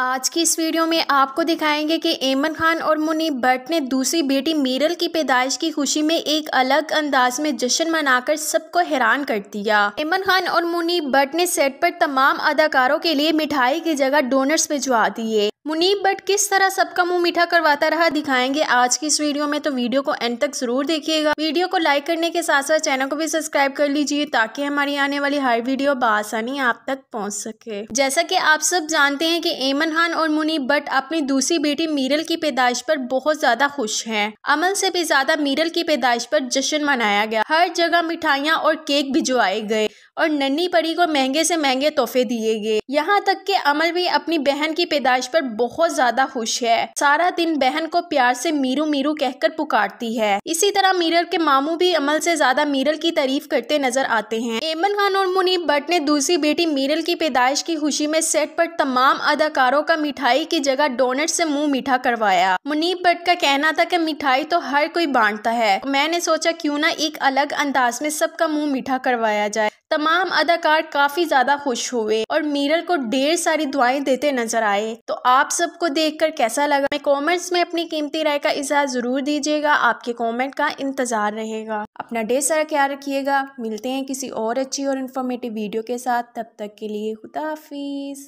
आज की इस वीडियो में आपको दिखाएंगे कि ऐमन खान और मुनीब भट्ट ने दूसरी बेटी मीरल की पैदाइश की खुशी में एक अलग अंदाज में जश्न मनाकर सबको हैरान कर दिया ऐमन खान और मुनीब भट्ट ने सेट पर तमाम अदाकारों के लिए मिठाई की जगह डोनर्स भिजवा दिए मुनीब बट किस तरह सबका मुंह मीठा करवाता रहा दिखाएंगे आज की इस वीडियो में तो वीडियो को एंड तक जरूर देखिएगा वीडियो को लाइक करने के साथ साथ चैनल को भी सब्सक्राइब कर लीजिए ताकि हमारी आने वाली हर वीडियो बसानी आप तक पहुंच सके जैसा कि आप सब जानते हैं कि एमन खान और मुनीब बट अपनी दूसरी बेटी मीरल की पैदाइश पर बहुत ज्यादा खुश है अमल से भी ज्यादा मीरल की पैदाइश पर जश्न मनाया गया हर जगह मिठाइयाँ और केक भिजवाए गए और नन्नी परी को महंगे से महंगे तोहफे दिए गए यहाँ तक के अमल भी अपनी बहन की पैदाइश पर बहुत ज्यादा खुश है सारा दिन बहन को प्यार से मीरू मीरू कहकर पुकारती है इसी तरह मीरल के मामू भी अमल से ज्यादा मीरल की तारीफ करते नजर आते हैं एमन खान और मुनीब भट्ट ने दूसरी बेटी मीरल की पैदाइश की खुशी में सेट पर तमाम अदाकारों का मिठाई की जगह डोनट से मुंह मीठा करवाया मुनीब भट्ट का कहना था की मिठाई तो हर कोई बांटता है मैंने सोचा क्यूँ ना एक अलग अंदाज में सबका मुँह मीठा करवाया जाए तमाम अदाकार काफी ज्यादा खुश हुए और मीरल को ढेर सारी दुआएं देते नजर आए तो आप आप सबको देखकर कैसा लगा मैं कमेंट्स में अपनी कीमती राय का इजहार ज़रूर दीजिएगा आपके कमेंट का इंतज़ार रहेगा अपना डे सारा ख्याल रखिएगा मिलते हैं किसी और अच्छी और इन्फॉर्मेटिव वीडियो के साथ तब तक के लिए खुदाफिज